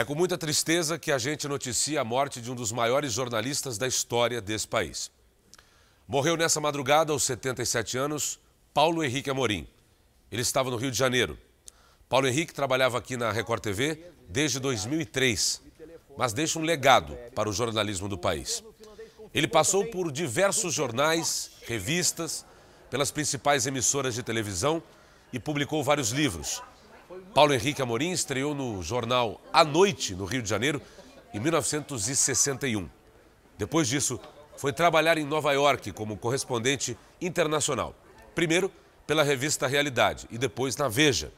É com muita tristeza que a gente noticia a morte de um dos maiores jornalistas da história desse país. Morreu nessa madrugada, aos 77 anos, Paulo Henrique Amorim. Ele estava no Rio de Janeiro. Paulo Henrique trabalhava aqui na Record TV desde 2003, mas deixa um legado para o jornalismo do país. Ele passou por diversos jornais, revistas, pelas principais emissoras de televisão e publicou vários livros, Paulo Henrique Amorim estreou no jornal A Noite, no Rio de Janeiro, em 1961. Depois disso, foi trabalhar em Nova York como correspondente internacional. Primeiro pela revista Realidade e depois na Veja.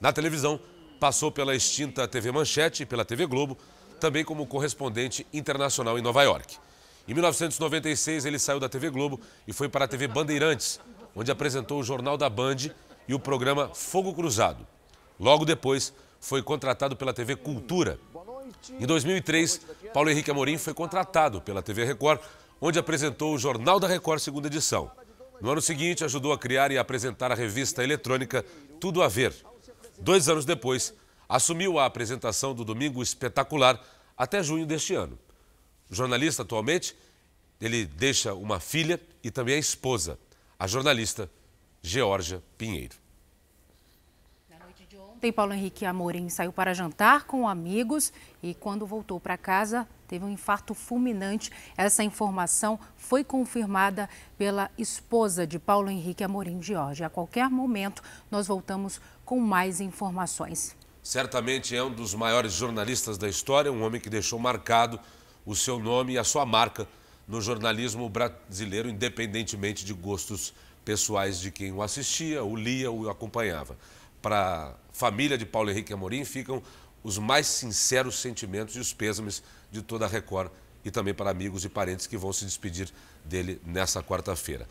Na televisão, passou pela extinta TV Manchete e pela TV Globo, também como correspondente internacional em Nova York. Em 1996, ele saiu da TV Globo e foi para a TV Bandeirantes, onde apresentou o Jornal da Band e o programa Fogo Cruzado. Logo depois, foi contratado pela TV Cultura. Em 2003, Paulo Henrique Amorim foi contratado pela TV Record, onde apresentou o Jornal da Record, segunda edição. No ano seguinte, ajudou a criar e apresentar a revista eletrônica Tudo a Ver. Dois anos depois, assumiu a apresentação do Domingo Espetacular até junho deste ano. Jornalista atualmente, ele deixa uma filha e também a esposa, a jornalista Georgia Pinheiro. E Paulo Henrique Amorim saiu para jantar com amigos e quando voltou para casa teve um infarto fulminante. Essa informação foi confirmada pela esposa de Paulo Henrique Amorim Jorge. A qualquer momento nós voltamos com mais informações. Certamente é um dos maiores jornalistas da história, um homem que deixou marcado o seu nome e a sua marca no jornalismo brasileiro, independentemente de gostos pessoais de quem o assistia, o lia ou o acompanhava para a família de Paulo Henrique Amorim ficam os mais sinceros sentimentos e os pêsames de toda a Record e também para amigos e parentes que vão se despedir dele nessa quarta-feira.